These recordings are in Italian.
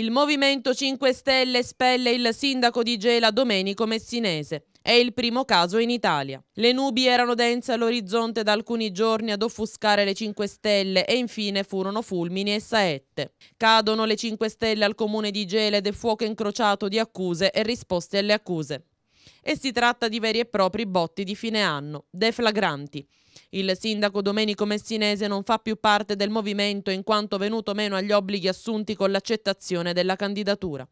Il Movimento 5 Stelle espelle il sindaco di Gela Domenico Messinese. È il primo caso in Italia. Le nubi erano dense all'orizzonte da alcuni giorni ad offuscare le 5 Stelle e infine furono fulmini e saette. Cadono le 5 Stelle al comune di Gela ed è fuoco incrociato di accuse e risposte alle accuse. E si tratta di veri e propri botti di fine anno, deflagranti. Il sindaco Domenico Messinese non fa più parte del movimento in quanto venuto meno agli obblighi assunti con l'accettazione della candidatura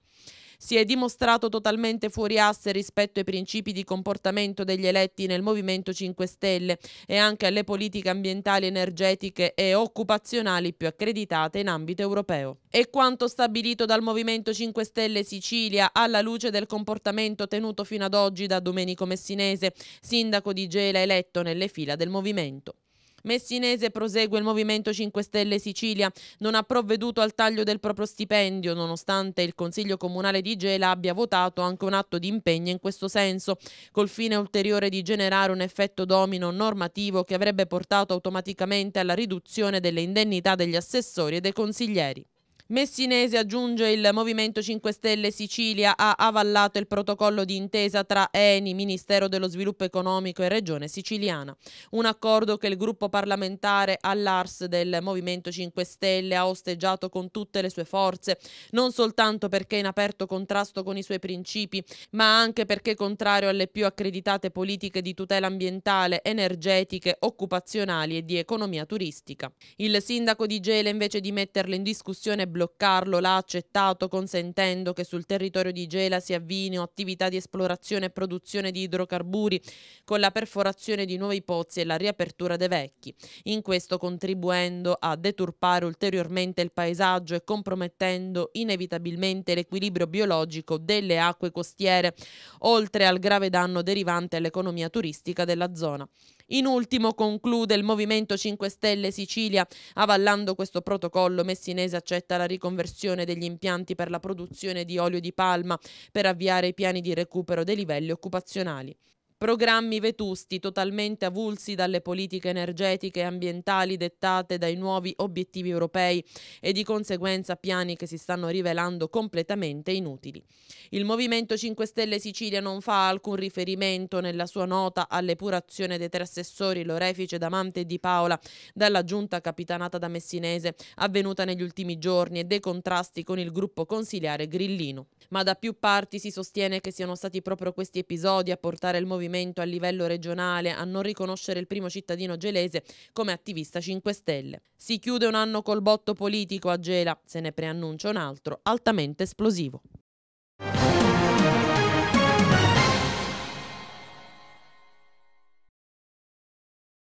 si è dimostrato totalmente fuori asse rispetto ai principi di comportamento degli eletti nel Movimento 5 Stelle e anche alle politiche ambientali, energetiche e occupazionali più accreditate in ambito europeo. E quanto stabilito dal Movimento 5 Stelle Sicilia alla luce del comportamento tenuto fino ad oggi da Domenico Messinese, sindaco di Gela eletto nelle fila del movimento. Messinese prosegue il Movimento 5 Stelle Sicilia, non ha provveduto al taglio del proprio stipendio, nonostante il Consiglio Comunale di Gela abbia votato anche un atto di impegno in questo senso, col fine ulteriore di generare un effetto domino normativo che avrebbe portato automaticamente alla riduzione delle indennità degli assessori e dei consiglieri. Messinese aggiunge il Movimento 5 Stelle Sicilia ha avallato il protocollo di intesa tra ENI, Ministero dello Sviluppo Economico e Regione Siciliana. Un accordo che il gruppo parlamentare all'ARS del Movimento 5 Stelle ha osteggiato con tutte le sue forze, non soltanto perché in aperto contrasto con i suoi principi, ma anche perché contrario alle più accreditate politiche di tutela ambientale, energetiche, occupazionali e di economia turistica. Il sindaco di Gela invece di metterle in discussione bloccarlo l'ha accettato consentendo che sul territorio di Gela si avvino attività di esplorazione e produzione di idrocarburi con la perforazione di nuovi pozzi e la riapertura dei vecchi, in questo contribuendo a deturpare ulteriormente il paesaggio e compromettendo inevitabilmente l'equilibrio biologico delle acque costiere, oltre al grave danno derivante all'economia turistica della zona. In ultimo conclude il Movimento 5 Stelle Sicilia avallando questo protocollo messinese accetta la riconversione degli impianti per la produzione di olio di palma per avviare i piani di recupero dei livelli occupazionali. Programmi vetusti, totalmente avulsi dalle politiche energetiche e ambientali dettate dai nuovi obiettivi europei e di conseguenza piani che si stanno rivelando completamente inutili. Il Movimento 5 Stelle Sicilia non fa alcun riferimento nella sua nota all'epurazione dei tre assessori Lorefice, Damante e Di Paola dalla giunta capitanata da Messinese avvenuta negli ultimi giorni e dei contrasti con il gruppo consigliare Grillino. Ma da più parti si sostiene che siano stati proprio questi episodi a portare il Movimento movimento a livello regionale a non riconoscere il primo cittadino gelese come attivista 5 Stelle. Si chiude un anno col botto politico a Gela, se ne preannuncia un altro altamente esplosivo.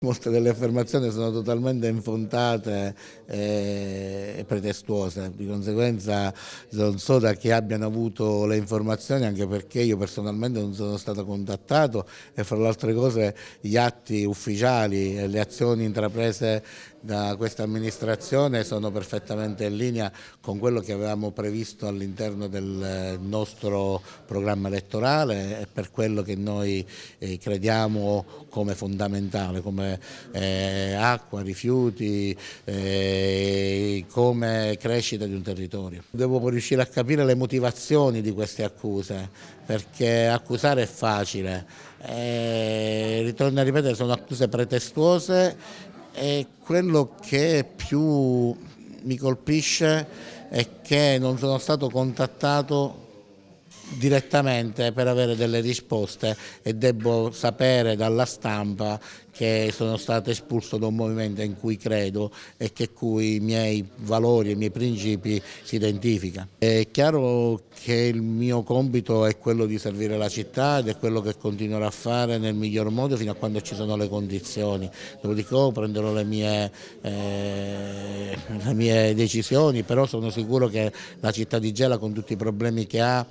Molte delle affermazioni sono totalmente infontate eh, e pretestuose, di conseguenza non so da chi abbiano avuto le informazioni anche perché io personalmente non sono stato contattato e fra le altre cose gli atti ufficiali e le azioni intraprese da questa amministrazione sono perfettamente in linea con quello che avevamo previsto all'interno del eh, nostro programma elettorale e per quello che noi eh, crediamo come fondamentale, come eh, acqua, rifiuti, come crescita di un territorio. Devo riuscire a capire le motivazioni di queste accuse, perché accusare è facile, eh, ritorno a ripetere, sono accuse pretestuose e quello che più mi colpisce è che non sono stato contattato direttamente per avere delle risposte e devo sapere dalla stampa che sono stato espulso da un movimento in cui credo e che cui i miei valori e i miei principi si identificano. È chiaro che il mio compito è quello di servire la città ed è quello che continuerò a fare nel miglior modo fino a quando ci sono le condizioni. Dopodiché prenderò le mie, eh, le mie decisioni, però sono sicuro che la città di Gela con tutti i problemi che ha,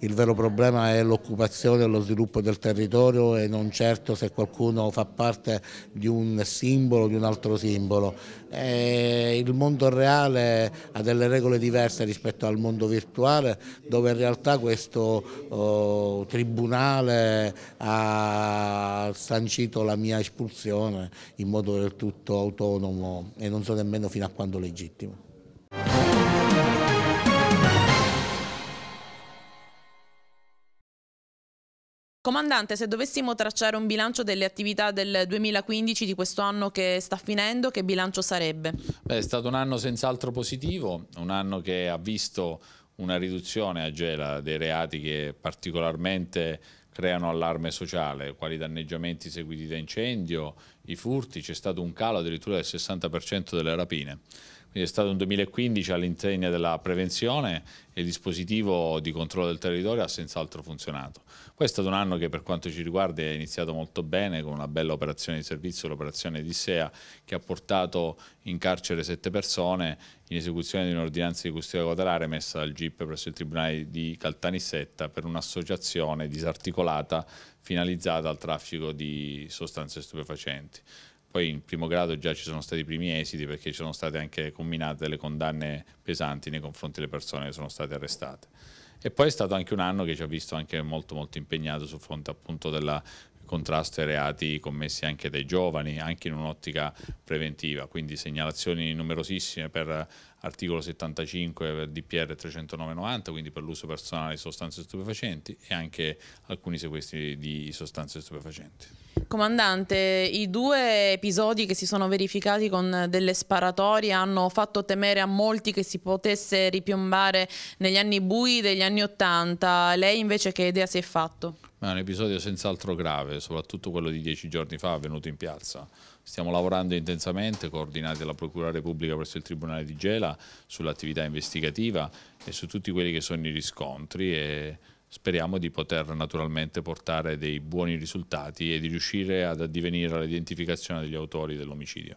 il vero problema è l'occupazione e lo sviluppo del territorio e non certo se qualcuno fa parte di un simbolo o di un altro simbolo. E eh, il mondo reale ha delle regole diverse rispetto al mondo virtuale dove in realtà questo oh, tribunale ha sancito la mia espulsione in modo del tutto autonomo e non so nemmeno fino a quando legittimo. Comandante, se dovessimo tracciare un bilancio delle attività del 2015, di questo anno che sta finendo, che bilancio sarebbe? Beh, è stato un anno senz'altro positivo, un anno che ha visto una riduzione a eh, Gela dei reati che particolarmente creano allarme sociale, quali i danneggiamenti seguiti da incendio, i furti, c'è stato un calo addirittura del 60% delle rapine. Quindi è stato un 2015 all'insegna della prevenzione e il dispositivo di controllo del territorio ha senz'altro funzionato. Poi è stato un anno che per quanto ci riguarda è iniziato molto bene con una bella operazione di servizio, l'operazione Odissea, che ha portato in carcere sette persone in esecuzione di un'ordinanza di custodia cautelare messa dal GIP presso il Tribunale di Caltanissetta per un'associazione disarticolata finalizzata al traffico di sostanze stupefacenti. Poi in primo grado già ci sono stati i primi esiti perché ci sono state anche combinate delle condanne pesanti nei confronti delle persone che sono state arrestate. E poi è stato anche un anno che ci ha visto anche molto molto impegnato sul fronte appunto del contrasto ai reati commessi anche dai giovani, anche in un'ottica preventiva, quindi segnalazioni numerosissime per articolo 75 per DPR 309-90, quindi per l'uso personale di sostanze stupefacenti e anche alcuni sequestri di sostanze stupefacenti. Comandante, i due episodi che si sono verificati con delle sparatorie hanno fatto temere a molti che si potesse ripiombare negli anni bui degli anni Ottanta. Lei invece che idea si è fatto? È un episodio senz'altro grave, soprattutto quello di dieci giorni fa avvenuto in piazza. Stiamo lavorando intensamente, coordinati dalla Procura Repubblica presso il Tribunale di Gela, sull'attività investigativa e su tutti quelli che sono i riscontri speriamo di poter naturalmente portare dei buoni risultati e di riuscire ad addivenire all'identificazione degli autori dell'omicidio.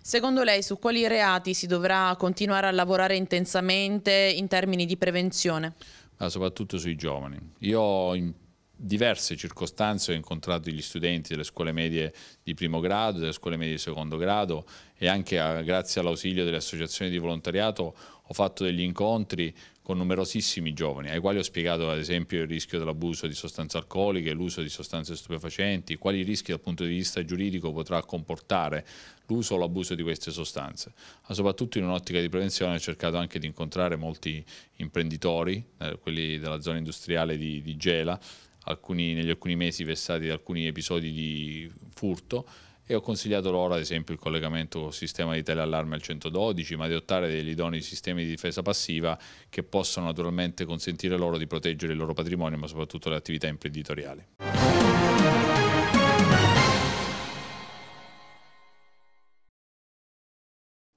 Secondo lei su quali reati si dovrà continuare a lavorare intensamente in termini di prevenzione? Ma soprattutto sui giovani. Io in diverse circostanze ho incontrato gli studenti delle scuole medie di primo grado, delle scuole medie di secondo grado e anche a, eh, grazie all'ausilio delle associazioni di volontariato ho fatto degli incontri con numerosissimi giovani, ai quali ho spiegato ad esempio il rischio dell'abuso di sostanze alcoliche, l'uso di sostanze stupefacenti, quali rischi dal punto di vista giuridico potrà comportare l'uso o l'abuso di queste sostanze. Ma soprattutto in un'ottica di prevenzione ho cercato anche di incontrare molti imprenditori, eh, quelli della zona industriale di, di Gela, alcuni, negli alcuni mesi vessati da alcuni episodi di furto, e ho consigliato loro ad esempio il collegamento sistema di teleallarme al 112 ma di adottare degli idonei sistemi di difesa passiva che possono naturalmente consentire loro di proteggere il loro patrimonio ma soprattutto le attività imprenditoriali.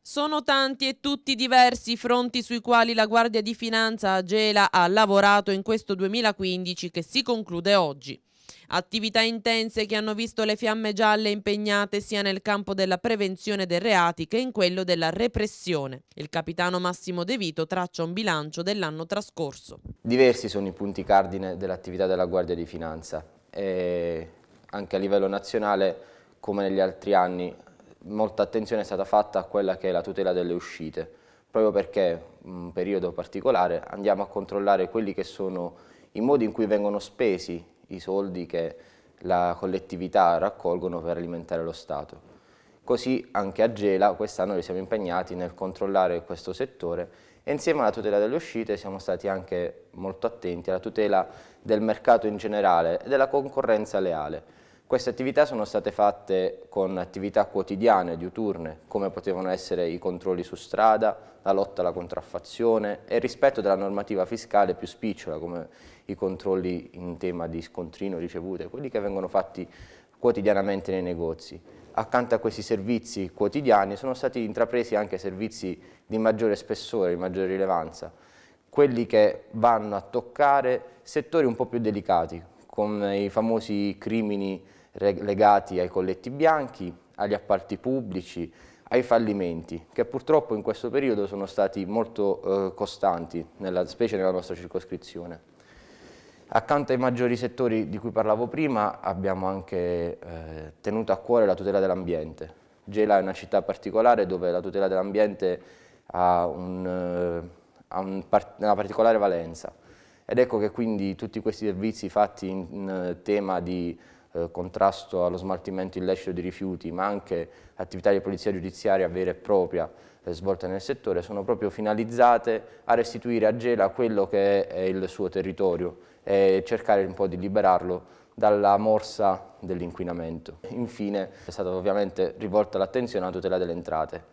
Sono tanti e tutti diversi i fronti sui quali la Guardia di Finanza Agela ha lavorato in questo 2015 che si conclude oggi. Attività intense che hanno visto le fiamme gialle impegnate sia nel campo della prevenzione dei reati che in quello della repressione. Il capitano Massimo De Vito traccia un bilancio dell'anno trascorso. Diversi sono i punti cardine dell'attività della Guardia di Finanza. E anche a livello nazionale, come negli altri anni, molta attenzione è stata fatta a quella che è la tutela delle uscite, proprio perché in un periodo particolare andiamo a controllare quelli che sono i modi in cui vengono spesi i soldi che la collettività raccolgono per alimentare lo Stato. Così anche a Gela quest'anno ci siamo impegnati nel controllare questo settore e insieme alla tutela delle uscite siamo stati anche molto attenti alla tutela del mercato in generale e della concorrenza leale. Queste attività sono state fatte con attività quotidiane, diuturne, come potevano essere i controlli su strada, la lotta alla contraffazione e il rispetto della normativa fiscale più spicciola, come i controlli in tema di scontrino, ricevute, quelli che vengono fatti quotidianamente nei negozi. Accanto a questi servizi quotidiani sono stati intrapresi anche servizi di maggiore spessore, di maggiore rilevanza, quelli che vanno a toccare settori un po' più delicati, con i famosi crimini legati ai colletti bianchi, agli appalti pubblici, ai fallimenti, che purtroppo in questo periodo sono stati molto eh, costanti, nella, specie nella nostra circoscrizione. Accanto ai maggiori settori di cui parlavo prima abbiamo anche eh, tenuto a cuore la tutela dell'ambiente. Gela è una città particolare dove la tutela dell'ambiente ha, un, eh, ha un par una particolare valenza ed ecco che quindi tutti questi servizi fatti in, in eh, tema di eh, contrasto allo smaltimento illecito di rifiuti ma anche attività di polizia giudiziaria vera e propria eh, svolte nel settore sono proprio finalizzate a restituire a Gela quello che è il suo territorio e cercare un po' di liberarlo dalla morsa dell'inquinamento. Infine è stata ovviamente rivolta l'attenzione alla tutela delle entrate.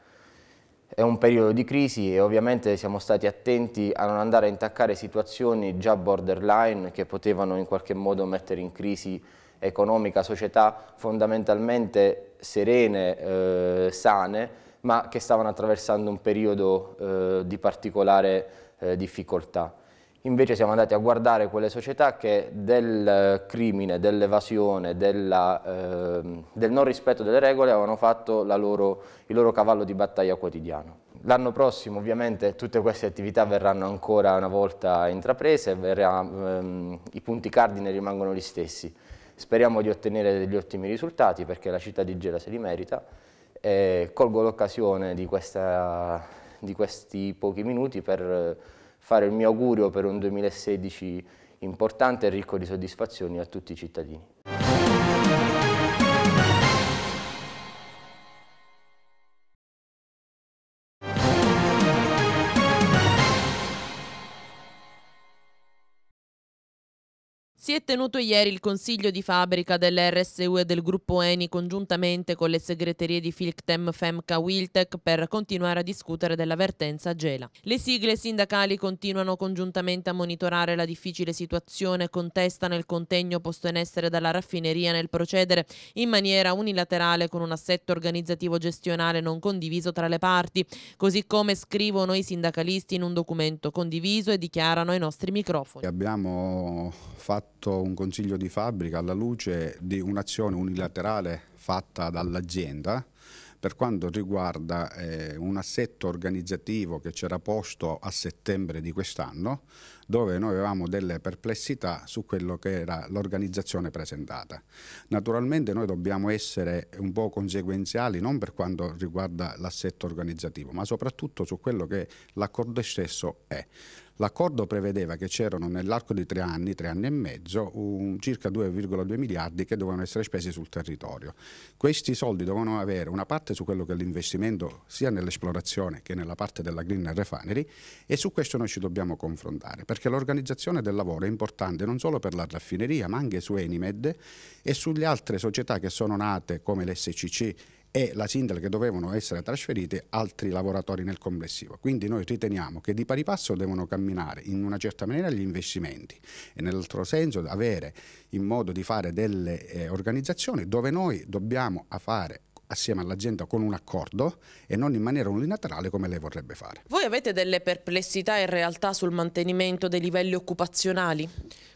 È un periodo di crisi e ovviamente siamo stati attenti a non andare a intaccare situazioni già borderline che potevano in qualche modo mettere in crisi economica, società fondamentalmente serene, eh, sane, ma che stavano attraversando un periodo eh, di particolare eh, difficoltà invece siamo andati a guardare quelle società che del eh, crimine, dell'evasione, della, eh, del non rispetto delle regole avevano fatto loro, il loro cavallo di battaglia quotidiano. L'anno prossimo ovviamente tutte queste attività verranno ancora una volta intraprese, verrà, ehm, i punti cardine rimangono gli stessi. Speriamo di ottenere degli ottimi risultati perché la città di Gela se li merita e colgo l'occasione di, di, questi pochi minuti per fare il mio augurio per un 2016 importante e ricco di soddisfazioni a tutti i cittadini. Si è tenuto ieri il consiglio di fabbrica dell'RSU e del gruppo ENI congiuntamente con le segreterie di Filctem, Femca, Wiltec per continuare a discutere dell'avvertenza Gela. Le sigle sindacali continuano congiuntamente a monitorare la difficile situazione, contestano il contegno posto in essere dalla raffineria nel procedere in maniera unilaterale con un assetto organizzativo gestionale non condiviso tra le parti, così come scrivono i sindacalisti in un documento condiviso e dichiarano ai nostri microfoni. Abbiamo fatto fatto un consiglio di fabbrica alla luce di un'azione unilaterale fatta dall'azienda per quanto riguarda eh, un assetto organizzativo che c'era posto a settembre di quest'anno, dove noi avevamo delle perplessità su quello che era l'organizzazione presentata. Naturalmente noi dobbiamo essere un po' conseguenziali non per quanto riguarda l'assetto organizzativo, ma soprattutto su quello che l'accordo stesso è. L'accordo prevedeva che c'erano nell'arco di tre anni, tre anni e mezzo, un, circa 2,2 miliardi che dovevano essere spesi sul territorio. Questi soldi dovevano avere una parte su quello che è l'investimento sia nell'esplorazione che nella parte della green refinery e su questo noi ci dobbiamo confrontare perché l'organizzazione del lavoro è importante non solo per la raffineria ma anche su Enimed e sulle altre società che sono nate come l'SCC e la Sindel che dovevano essere trasferite altri lavoratori nel complessivo. Quindi noi riteniamo che di pari passo devono camminare in una certa maniera gli investimenti e nell'altro senso avere in modo di fare delle eh, organizzazioni dove noi dobbiamo fare assieme all'azienda con un accordo e non in maniera unilaterale come lei vorrebbe fare. Voi avete delle perplessità in realtà sul mantenimento dei livelli occupazionali?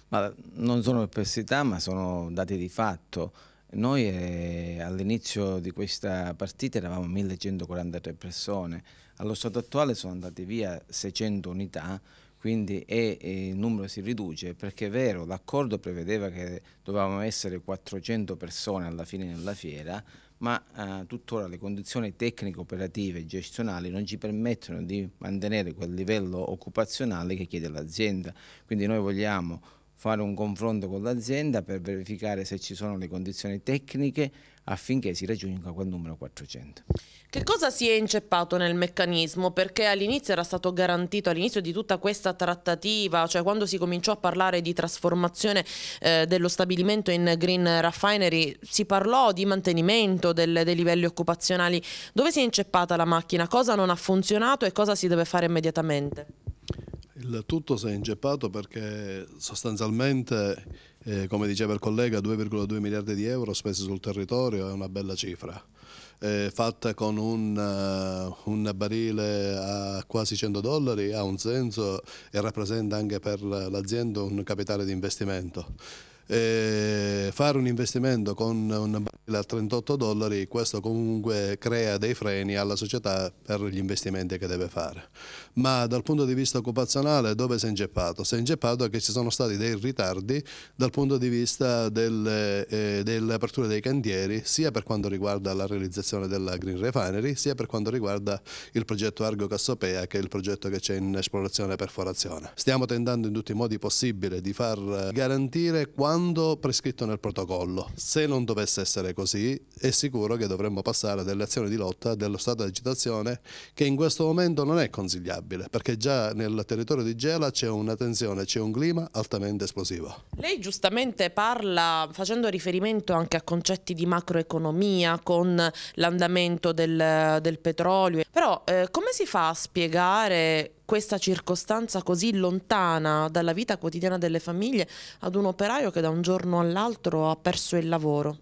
Ma non sono perplessità ma sono dati di fatto. Noi eh, all'inizio di questa partita eravamo 1143 persone, allo stato attuale sono andate via 600 unità, quindi e, e eh, il numero si riduce perché è vero, l'accordo prevedeva che dovevamo essere 400 persone alla fine della fiera, ma eh, tuttora le condizioni tecniche, operative e gestionali non ci permettono di mantenere quel livello occupazionale che chiede l'azienda. Quindi noi vogliamo fare un confronto con l'azienda per verificare se ci sono le condizioni tecniche affinché si raggiunga quel numero 400. Che cosa si è inceppato nel meccanismo? Perché all'inizio era stato garantito, all'inizio di tutta questa trattativa, cioè quando si cominciò a parlare di trasformazione eh, dello stabilimento in green refinery, si parlò di mantenimento del, dei livelli occupazionali. Dove si è inceppata la macchina? Cosa non ha funzionato e cosa si deve fare immediatamente? Il tutto si è ingeppato perché sostanzialmente, eh, come diceva il collega, 2,2 miliardi di euro spesi sul territorio è una bella cifra. Eh, fatta con un, uh, un, barile a quasi 100 dollari ha un senso e rappresenta anche per l'azienda un capitale di investimento. Eh, fare un investimento con un barile a 38 dollari, questo comunque crea dei freni alla società per gli investimenti che deve fare ma dal punto di vista occupazionale dove si è ingeppato? Si è ingeppato che ci sono stati dei ritardi dal punto di vista delle, eh, delle aperture dei cantieri, sia per quanto riguarda la realizzazione della Green Refinery, sia per quanto riguarda il progetto Argo Cassopea, che è il progetto che c'è in esplorazione e perforazione. Stiamo tentando in tutti i modi possibili di far garantire quando prescritto nel protocollo. Se non dovesse essere così, è sicuro che dovremmo passare delle azioni di lotta dello stato di agitazione che in questo momento non è consigliato praticabile, perché già nel territorio di Gela c'è una tensione, c'è un clima altamente esplosivo. Lei giustamente parla facendo riferimento anche a concetti di macroeconomia con l'andamento del, del, petrolio, però eh, come si fa a spiegare questa circostanza così lontana dalla vita quotidiana delle famiglie ad un operaio che da un giorno all'altro ha perso il lavoro?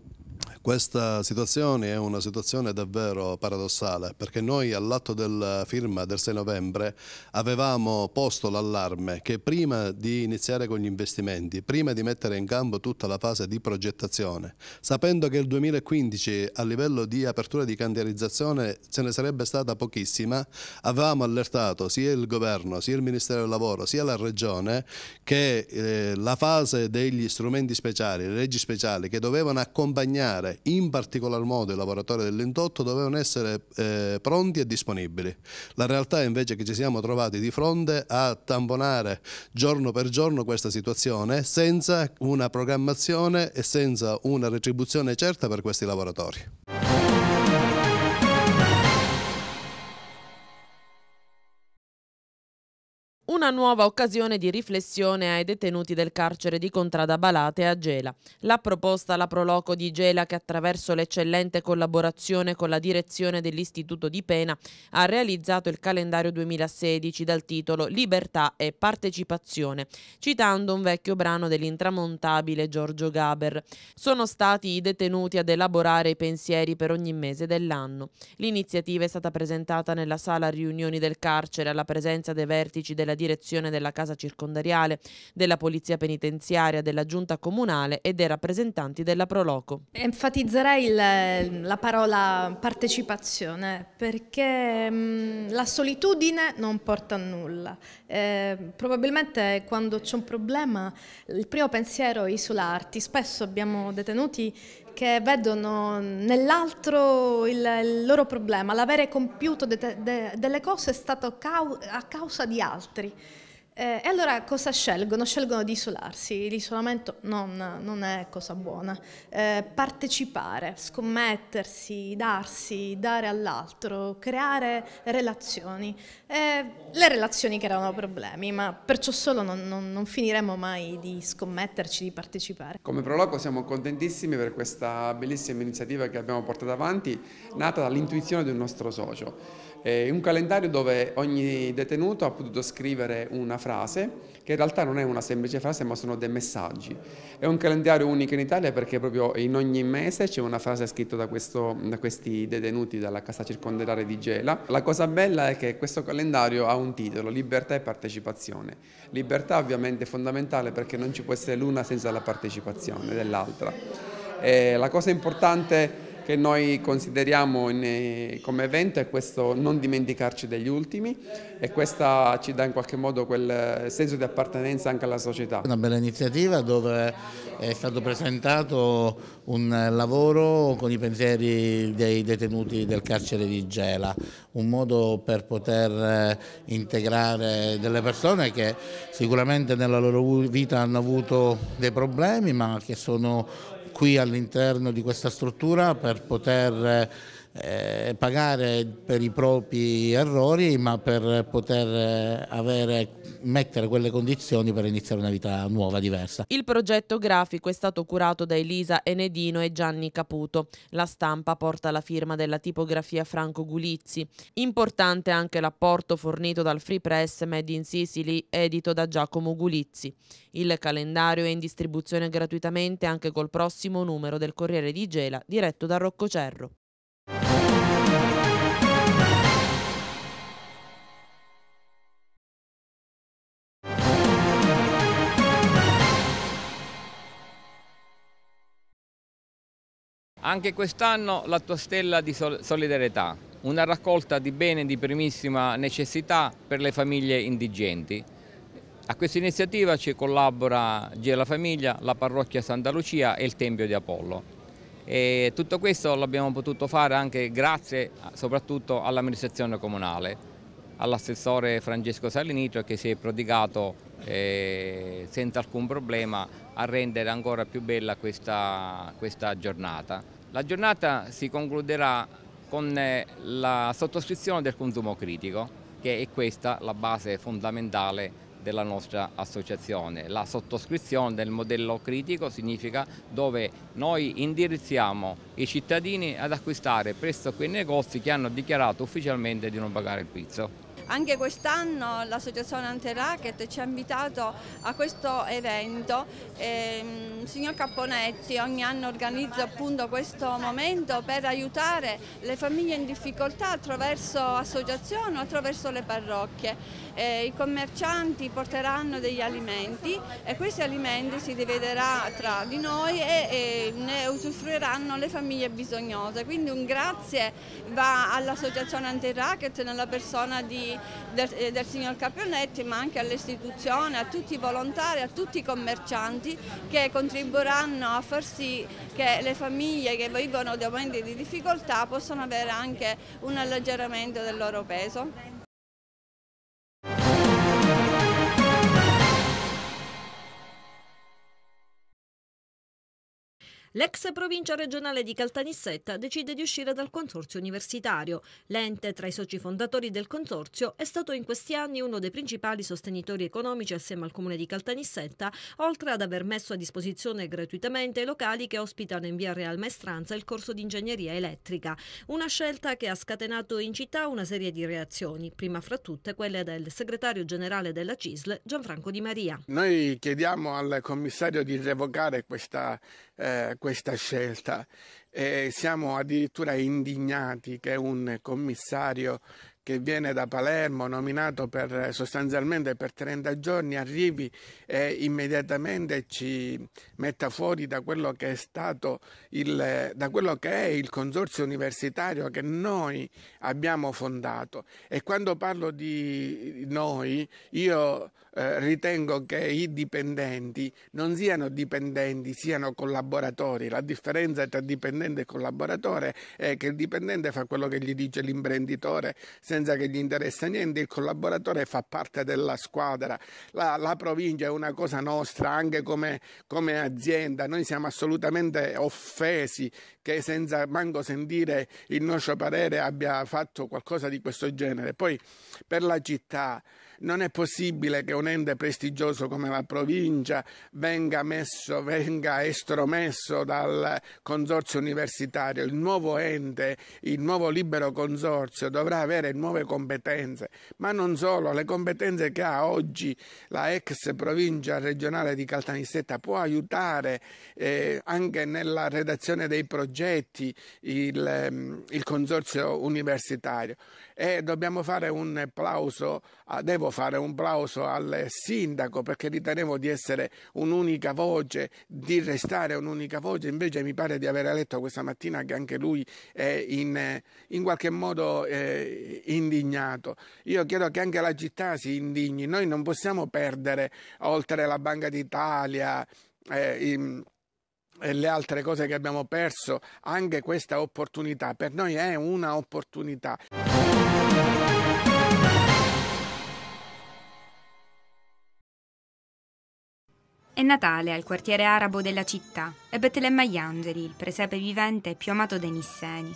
Questa situazione è una situazione davvero paradossale perché noi all'atto della firma del 6 novembre avevamo posto l'allarme che prima di iniziare con gli investimenti, prima di mettere in campo tutta la fase di progettazione, sapendo che il 2015 a livello di apertura di cantierizzazione ce ne sarebbe stata pochissima, avevamo allertato sia il governo, sia il Ministero del Lavoro, sia la Regione che eh, la fase degli strumenti speciali, le leggi speciali che dovevano accompagnare generale, in particolar modo i lavoratori dell'indotto, dovevano essere eh, pronti e disponibili. La realtà invece che ci siamo trovati di fronte a tamponare giorno per giorno questa situazione senza una programmazione e senza una retribuzione certa per questi lavoratori. Una nuova occasione di riflessione ai detenuti del carcere di Contrada Balate a Gela. La proposta alla Proloco di Gela che attraverso l'eccellente collaborazione con la direzione dell'Istituto di Pena ha realizzato il calendario 2016 dal titolo Libertà e partecipazione, citando un vecchio brano dell'intramontabile Giorgio Gaber. Sono stati i detenuti ad elaborare i pensieri per ogni mese dell'anno. L'iniziativa è stata presentata nella sala riunioni del carcere alla presenza dei vertici della direzione direzione della Casa Circondariale, della Polizia Penitenziaria, della Giunta Comunale e dei rappresentanti della Proloco. Enfatizzerei il, la parola partecipazione perché mh, mm, la solitudine non porta a nulla. Eh, probabilmente quando c'è un problema il primo pensiero è isolarti. Spesso abbiamo detenuti che vedono nell'altro il, il, loro problema, l'avere compiuto de, de, delle cose è stato cau a causa di altri. Eh, e allora cosa scelgono? Scelgono di isolarsi, l'isolamento non, non è cosa buona. Eh, partecipare, scommettersi, darsi, dare all'altro, creare relazioni. Eh, le relazioni creano problemi, ma perciò solo non, non, non finiremo mai di scommetterci, di partecipare. Come Proloco siamo contentissimi per questa bellissima iniziativa che abbiamo portato avanti, nata dall'intuizione di un nostro socio eh, un calendario dove ogni detenuto ha potuto scrivere una frase che in realtà non è una semplice frase ma sono dei messaggi. È un calendario unico in Italia perché proprio in ogni mese c'è una frase scritta da, questo, da, questi detenuti dalla casa circondariale di Gela. La cosa bella è che questo calendario ha un titolo, libertà e partecipazione. Libertà ovviamente è fondamentale perché non ci può essere l'una senza la partecipazione dell'altra. la cosa importante che noi consideriamo in, eh, come evento è questo non dimenticarci degli ultimi e questa ci dà in qualche modo quel eh, senso di appartenenza anche alla società. Una bella iniziativa dove è stato presentato un lavoro con i pensieri dei detenuti del carcere di Gela, un modo per poter eh, integrare delle persone che sicuramente nella loro vita hanno avuto dei problemi ma che sono qui all'interno di questa struttura per poter eh, eh, pagare per i propri errori ma per poter eh, avere, mettere quelle condizioni per iniziare una vita nuova, diversa. Il progetto grafico è stato curato da Elisa Enedino e Gianni Caputo. La stampa porta la firma della tipografia Franco Gulizzi. Importante anche l'apporto fornito dal Free Press Made in Sicily edito da Giacomo Gulizzi. Il calendario è in distribuzione gratuitamente anche col prossimo numero del Corriere di Gela diretto da Rocco Cerro. Anche quest'anno la tua stella di solidarietà, una raccolta di beni di primissima necessità per le famiglie indigenti. A questa iniziativa ci collabora Gela Famiglia, la parrocchia Santa Lucia e il Tempio di Apollo. E tutto questo l'abbiamo potuto fare anche grazie soprattutto all'amministrazione comunale, all'assessore Francesco Salinito che si è prodigato eh, senza alcun problema a rendere ancora più bella questa, questa giornata. La giornata si concluderà con eh, la sottoscrizione del consumo critico, che è questa la base fondamentale della nostra associazione. La sottoscrizione del modello critico significa dove noi indirizziamo i cittadini ad acquistare presso quei negozi che hanno dichiarato ufficialmente di non pagare il pizzo. Anche quest'anno l'associazione Antiracket ci ha invitato a questo evento. Eh, signor Capponetti ogni anno organizza appunto questo momento per aiutare le famiglie in difficoltà attraverso associazioni o attraverso le parrocchie. Eh, I commercianti porteranno degli alimenti e questi alimenti si dividerà tra di noi e, e ne usufruiranno le famiglie bisognose. Quindi un grazie va all'associazione Antiracket nella persona di del, eh, del signor Capionetti ma anche all'istituzione, a tutti i volontari, a tutti i commercianti che contribuiranno a far sì che le famiglie che vivono dei momenti di difficoltà possano avere anche un alleggeramento del loro peso. L'ex provincia regionale di Caltanissetta decide di uscire dal consorzio universitario. L'ente, tra i soci fondatori del consorzio, è stato in questi anni uno dei principali sostenitori economici assieme al comune di Caltanissetta, oltre ad aver messo a disposizione gratuitamente i locali che ospitano in via Real Maestranza il corso di ingegneria elettrica. Una scelta che ha scatenato in città una serie di reazioni, prima fra tutte quelle del segretario generale della CISL, Gianfranco Di Maria. Noi chiediamo al commissario di revocare questa eh, questa scelta. E siamo addirittura indignati che un commissario che viene da Palermo, nominato per, sostanzialmente per 30 giorni, arrivi e immediatamente ci metta fuori da quello che è stato il, da quello che è il consorzio universitario che noi abbiamo fondato. E quando parlo di noi, io eh, ritengo che i dipendenti non siano dipendenti, siano collaboratori. La differenza tra dipendente e collaboratore è che il dipendente fa quello che gli dice l'imprenditore senza che gli interessa niente, il collaboratore fa parte della squadra. La, la provincia è una cosa nostra anche come, come azienda, noi siamo assolutamente offesi che senza manco sentire il nostro parere abbia fatto qualcosa di questo genere. Poi per la città non è possibile che un ente prestigioso come la provincia venga, messo, venga estromesso dal consorzio universitario. Il nuovo ente, il nuovo libero consorzio dovrà avere nuove competenze, ma non solo, le competenze che ha oggi la ex provincia regionale di Caltanissetta può aiutare eh, anche nella redazione dei progetti il, ehm, il consorzio universitario e dobbiamo fare un applauso, devo volevo fare un plauso al sindaco perché ritenevo di essere un'unica voce, di restare un'unica voce, invece mi pare di aver letto questa mattina che anche lui è in, in qualche modo eh, indignato. Io chiedo che anche la città si indigni, noi non possiamo perdere oltre la Banca d'Italia. Eh, in, e eh, le altre cose che abbiamo perso, anche questa opportunità per noi è una opportunità. È Natale al quartiere arabo della città e Betlemme agli il presepe vivente più amato dei nisseni.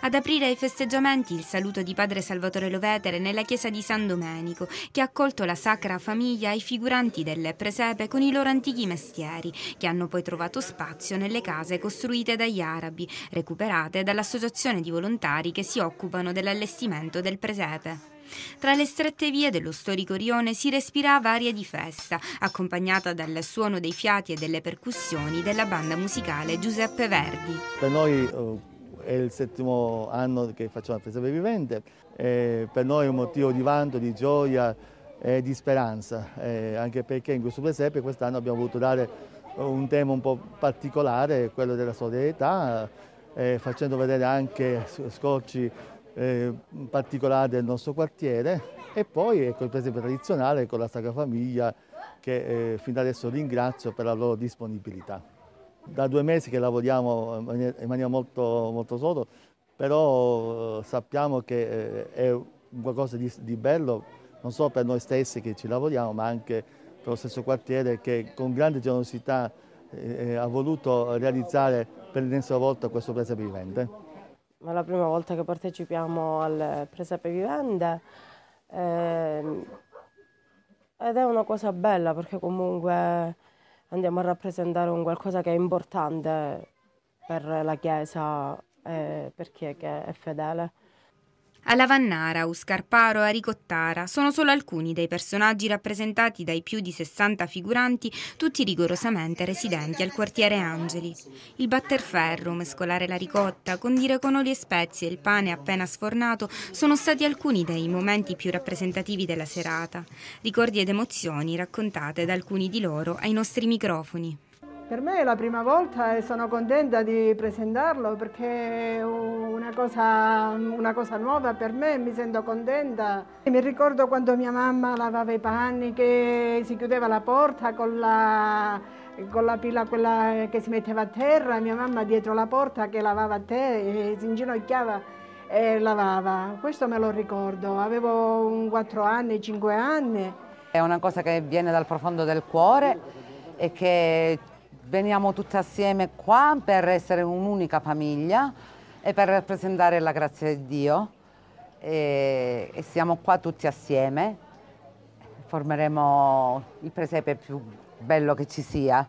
Ad aprire ai festeggiamenti il saluto di padre Salvatore Lovetere nella chiesa di San Domenico, che ha accolto la sacra famiglia e i figuranti del presepe con i loro antichi mestieri, che hanno poi trovato spazio nelle case costruite dagli arabi, recuperate dall'associazione di volontari che si occupano dell'allestimento del presepe. Tra le strette vie dello storico rione si respirava aria di festa, accompagnata dal suono dei fiati e delle percussioni della banda musicale Giuseppe Verdi. Per noi eh, è il settimo anno che facciamo la presa vivente, per noi è un motivo di vanto, di gioia e di speranza, anche perché in questo presepe quest'anno abbiamo voluto dare un tema un po' particolare, quello della solidarietà, eh, facendo vedere anche scorci eh, particolare del nostro quartiere e poi ecco, il presepe tradizionale con la Sacra Famiglia che eh, fin da adesso ringrazio per la loro disponibilità. Da due mesi che lavoriamo in maniera molto, molto sodo, però eh, sappiamo che eh, è qualcosa di, di bello non solo per noi stessi che ci lavoriamo ma anche per lo stesso quartiere che con grande generosità eh, eh ha voluto realizzare per l'ennesima volta questo presepe vivente è la prima volta che partecipiamo al Presepe Vivende eh, ed è una cosa bella perché comunque andiamo a rappresentare un qualcosa che è importante per la Chiesa e per chi è, è fedele. Alla Vannara, Uscarparo, Aricottara sono solo alcuni dei personaggi rappresentati dai più di 60 figuranti, tutti rigorosamente residenti al quartiere Angeli. Il batterferro, mescolare la ricotta, condire con oli e spezie il pane appena sfornato sono stati alcuni dei momenti più rappresentativi della serata. Ricordi ed emozioni raccontate da alcuni di loro ai nostri microfoni. Per me è la prima volta e sono contenta di presentarlo perché è una cosa, una cosa nuova per me, mi sento contenta. Mi ricordo quando mia mamma lavava i panni, che si chiudeva la porta con la, con la pila quella che si metteva a terra, mia mamma dietro la porta che lavava a terra e si inginocchiava e lavava. Questo me lo ricordo, avevo 4 anni, 5 anni. È una cosa che viene dal profondo del cuore e che Veniamo tutti assieme qua per essere un'unica famiglia e per rappresentare la grazia di Dio e, e siamo qua tutti assieme, formeremo il presepe più bello che ci sia.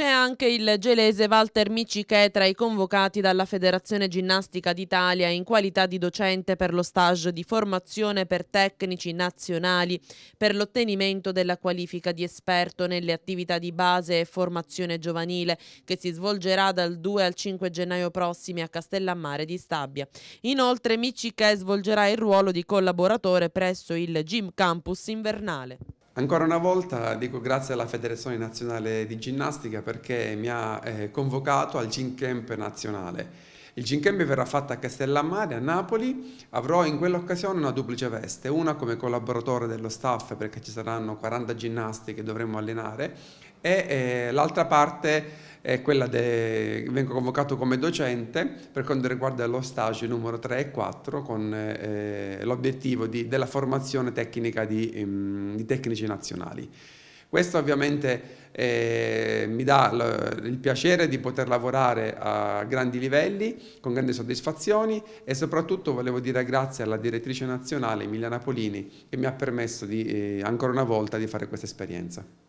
C'è anche il gelese Walter Miciche tra i convocati dalla Federazione Ginnastica d'Italia in qualità di docente per lo stage di formazione per tecnici nazionali per l'ottenimento della qualifica di esperto nelle attività di base e formazione giovanile che si svolgerà dal 2 al 5 gennaio prossimi a Castellammare di Stabia. Inoltre Miciche svolgerà il ruolo di collaboratore presso il Gym Campus invernale. Ancora una volta dico grazie alla Federazione Nazionale di Ginnastica perché mi ha eh, convocato al Gin Camp nazionale. Il Gin Camp verrà fatto a Castellammare, a Napoli. Avrò in quell'occasione una duplice veste, una come collaboratore dello staff perché ci saranno 40 ginnasti che dovremo allenare e eh, l'altra parte è quella che vengo convocato come docente per quanto riguarda lo stage numero 3 e 4 con eh, l'obiettivo di, della formazione tecnica di, ehm, di tecnici nazionali. Questo ovviamente eh, mi dà il piacere di poter lavorare a grandi livelli, con grandi soddisfazioni e soprattutto volevo dire grazie alla direttrice nazionale Emilia Napolini che mi ha permesso di, eh, ancora una volta di fare questa esperienza.